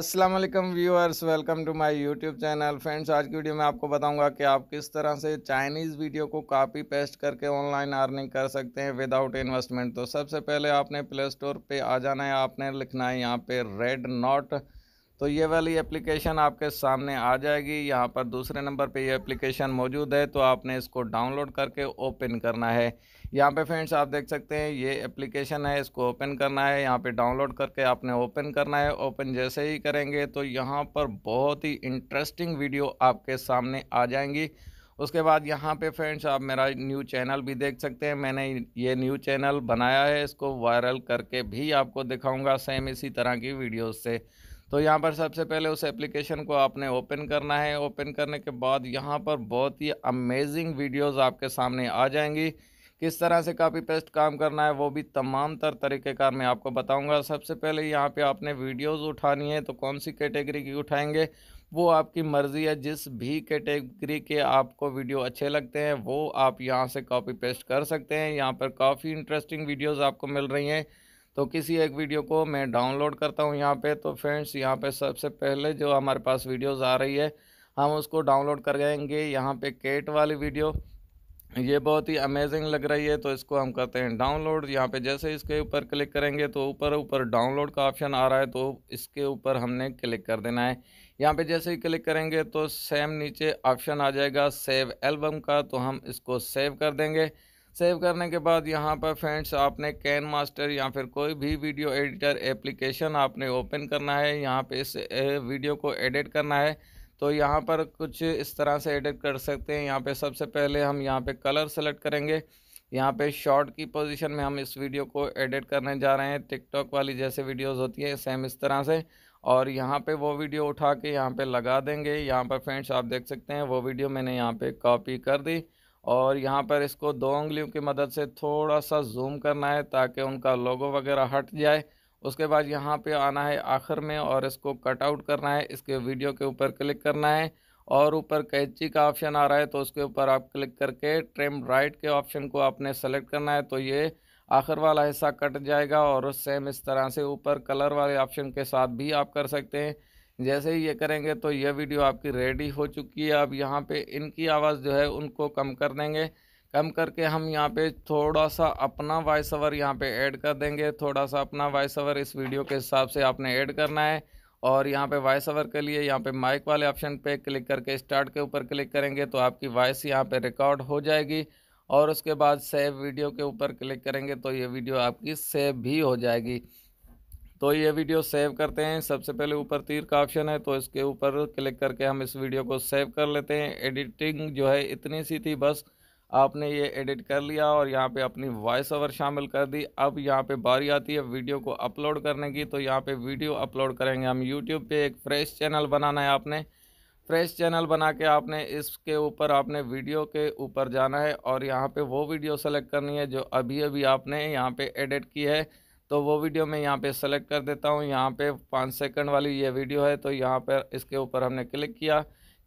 Aslam viewers welcome to my YouTube channel friends आज की video में आपको बताऊंगा कि आप किस तरह से चाइनीज़ वीडियो को कॉपी पेस्ट करके ऑनलाइन अर्निंग कर सकते हैं विदाउट इन्वेस्टमेंट तो सबसे पहले आपने प्ले स्टोर पर आ जाना है आपने लिखना है यहाँ पे रेड नॉट तो ये वाली एप्लीकेशन आपके सामने आ जाएगी यहाँ पर दूसरे नंबर पे ये एप्लीकेशन मौजूद है तो आपने इसको डाउनलोड करके ओपन करना है यहाँ पे फ्रेंड्स आप देख सकते हैं ये एप्लीकेशन है इसको ओपन करना है यहाँ पे डाउनलोड करके आपने ओपन करना है ओपन जैसे ही करेंगे तो यहाँ पर बहुत ही इंटरेस्टिंग वीडियो आपके सामने आ जाएंगी उसके बाद यहाँ पे फ्रेंड्स आप मेरा न्यू चैनल भी देख सकते हैं मैंने ये न्यू चैनल बनाया है इसको वायरल करके भी आपको दिखाऊंगा सेम इसी तरह की वीडियोस से तो यहाँ पर सबसे पहले उस एप्लीकेशन को आपने ओपन करना है ओपन करने के बाद यहाँ पर बहुत ही अमेजिंग वीडियोस आपके सामने आ जाएंगी किस तरह से कापी पेस्ट काम करना है वो भी तमाम तर तरीक़ेकार मैं आपको बताऊंगा सबसे पहले यहाँ पे आपने वीडियोस उठानी है तो कौन सी कैटेगरी की उठाएंगे वो आपकी मर्ज़ी है जिस भी कैटेगरी के आपको वीडियो अच्छे लगते हैं वो आप यहाँ से कॉपी पेस्ट कर सकते हैं यहाँ पर काफ़ी इंटरेस्टिंग वीडियोज़ आपको मिल रही हैं तो किसी एक वीडियो को मैं डाउनलोड करता हूँ यहाँ पे तो फ्रेंड्स यहाँ पे सबसे पहले जो हमारे पास वीडियोस आ रही है हम उसको डाउनलोड कर जाएंगे यहाँ पे केट वाली वीडियो ये बहुत ही अमेजिंग लग रही है तो इसको हम करते हैं डाउनलोड यहाँ पे जैसे इसके ऊपर क्लिक करेंगे तो ऊपर ऊपर डाउनलोड का ऑप्शन आ रहा है तो इसके ऊपर हमने क्लिक कर देना है यहाँ पे जैसे ही क्लिक करेंगे तो सेम नीचे ऑप्शन आ जाएगा सेव एल्बम का तो हम इसको सेव कर देंगे सेव करने के बाद यहाँ पर फ्रेंड्स आपने कैन मास्टर या फिर कोई भी वीडियो एडिटर एप्लीकेशन आपने ओपन करना है यहाँ पे इस वीडियो को एडिट करना है तो यहाँ पर कुछ इस तरह से एडिट कर सकते हैं यहाँ पे सबसे पहले हम यहाँ पे कलर सेलेक्ट करेंगे यहाँ पे शॉर्ट की पोजीशन में हम इस वीडियो को एडिट करने जा रहे हैं टिकटॉक वाली जैसे वीडियोज़ होती है सेम इस तरह से और यहाँ पे वो वीडियो उठा के यहाँ पे लगा देंगे यहाँ पर फ्रेंड्स आप देख सकते हैं वो वीडियो मैंने यहाँ पे कॉपी कर दी और यहाँ पर इसको दो उंगलियों की मदद से थोड़ा सा जूम करना है ताकि उनका लोगो वगैरह हट जाए उसके बाद यहाँ पे आना है आखिर में और इसको कट आउट करना है इसके वीडियो के ऊपर क्लिक करना है और ऊपर कैची का ऑप्शन आ रहा है तो उसके ऊपर आप क्लिक करके ट्रिम राइट के ऑप्शन को आपने सेलेक्ट करना है तो ये आखिर वाला हिस्सा कट जाएगा और सेम इस तरह से ऊपर कलर वाले ऑप्शन के साथ भी आप कर सकते हैं जैसे ही ये करेंगे तो यह वीडियो आपकी रेडी हो चुकी है अब यहाँ पे इनकी आवाज़ जो है उनको कम कर देंगे कम करके हम यहाँ पे थोड़ा सा अपना वॉइस ओवर यहाँ पे ऐड कर देंगे थोड़ा सा अपना वॉइस ओवर इस वीडियो के हिसाब से आपने ऐड करना है और यहाँ पे वॉइस ओवर के लिए यहाँ पे माइक वाले ऑप्शन पे क्लिक करके स्टार्ट के ऊपर क्लिक करेंगे तो आपकी वॉइस यहाँ पे रिकॉर्ड हो जाएगी और उसके बाद सेव वीडियो के ऊपर क्लिक करेंगे तो ये वीडियो आपकी सेव भी हो जाएगी तो ये वीडियो सेव करते हैं सबसे पहले ऊपर तीर का ऑप्शन है तो इसके ऊपर क्लिक करके हम इस वीडियो को सेव कर लेते हैं एडिटिंग जो है इतनी सी थी बस आपने ये एडिट कर लिया और यहाँ पे अपनी वॉइस ओवर शामिल कर दी अब यहाँ पे बारी आती है वीडियो को अपलोड करने की तो यहाँ पे वीडियो अपलोड करेंगे हम यूट्यूब पे एक फ्रेश चैनल बनाना है आपने फ्रेश चैनल बना के आपने इसके ऊपर आपने वीडियो के ऊपर जाना है और यहाँ पे वो वीडियो सेलेक्ट करनी है जो अभी अभी आपने यहाँ पर एडिट की है तो वो वीडियो मैं यहाँ पे सेलेक्ट कर देता हूँ यहाँ पे पाँच सेकंड वाली ये वीडियो है तो यहाँ पर इसके ऊपर हमने क्लिक किया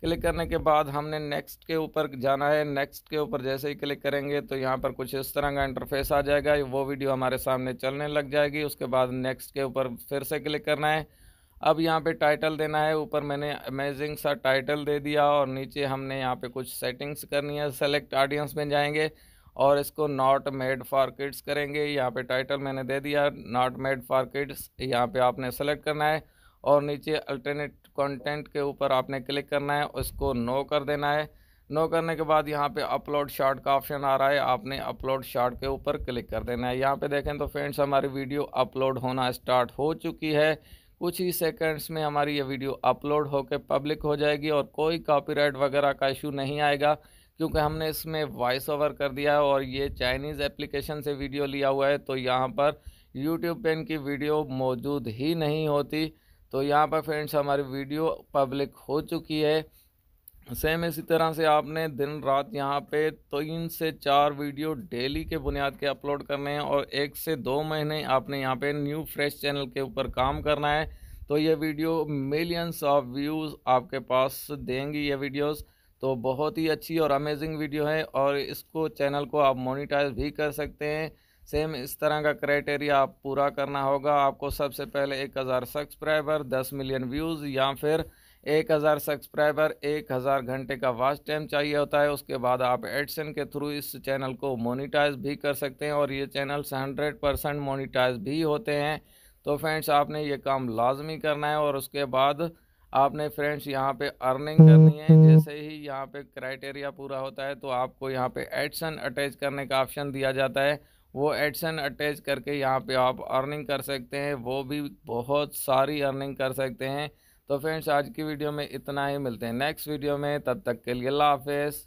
क्लिक करने के बाद हमने नेक्स्ट के ऊपर जाना है नेक्स्ट के ऊपर जैसे ही क्लिक करेंगे तो यहाँ पर कुछ इस तरह का इंटरफेस आ जाएगा वो वीडियो हमारे सामने चलने लग जाएगी उसके बाद नेक्स्ट के ऊपर फिर से क्लिक करना है अब यहाँ पे टाइटल देना है ऊपर मैंने अमेजिंग सा टाइटल दे दिया और नीचे हमने यहाँ पे कुछ सेटिंग्स करनी है सेलेक्ट ऑडियंस में जाएंगे और इसको नॉट मेड फॉर किड्स करेंगे यहाँ पे टाइटल मैंने दे दिया नॉट मेड फॉर किड्स यहाँ पे आपने सेलेक्ट करना है और नीचे अल्टरनेट कंटेंट के ऊपर आपने क्लिक करना है उसको नो कर देना है नो करने के बाद यहाँ पे अपलोड शार्ट का ऑप्शन आ रहा है आपने अपलोड शार्ट के ऊपर क्लिक कर देना है यहाँ पर देखें तो फ्रेंड्स हमारी वीडियो अपलोड होना स्टार्ट हो चुकी है कुछ ही सेकंड्स में हमारी ये वीडियो अपलोड होकर पब्लिक हो जाएगी और कोई कॉपीराइट वगैरह का इशू नहीं आएगा क्योंकि हमने इसमें वॉइस ओवर कर दिया है और ये चाइनीज़ एप्लीकेशन से वीडियो लिया हुआ है तो यहाँ पर यूट्यूब पे इनकी वीडियो मौजूद ही नहीं होती तो यहाँ पर फ्रेंड्स हमारी वीडियो पब्लिक हो चुकी है सेम इसी तरह से आपने दिन रात यहाँ पे तीन से चार वीडियो डेली के बुनियाद के अपलोड करने हैं और एक से दो महीने आपने यहाँ पे न्यू फ्रेश चैनल के ऊपर काम करना है तो ये वीडियो मिलियंस ऑफ व्यूज़ आपके पास देंगी ये वीडियोज़ तो बहुत ही अच्छी और अमेजिंग वीडियो है और इसको चैनल को आप मोनिटाइज भी कर सकते हैं सेम इस तरह का क्राइटेरिया आप पूरा करना होगा आपको सबसे पहले एक हज़ार सब्सक्राइबर दस मिलियन व्यूज़ या फिर एक हज़ार सब्सक्राइबर एक हज़ार घंटे का वास्ट टाइम चाहिए होता है उसके बाद आप एडसन के थ्रू इस चैनल को मोनिटाइज भी कर सकते हैं और ये चैनल्स हंड्रेड परसेंट मोनिटाइज भी होते हैं तो फ्रेंड्स आपने ये काम लाजमी करना है और उसके बाद आपने फ्रेंड्स यहाँ पे अर्निंग करनी है जैसे ही यहाँ पे क्राइटेरिया पूरा होता है तो आपको यहाँ पे एडसन अटैच करने का ऑप्शन दिया जाता है वो एडसन अटैच करके यहाँ पे आप अर्निंग कर सकते हैं वो भी बहुत सारी अर्निंग कर सकते हैं तो फ्रेंड्स आज की वीडियो में इतना ही मिलते हैं नेक्स्ट वीडियो में तब तक के लिए अल्लाह हाफिज़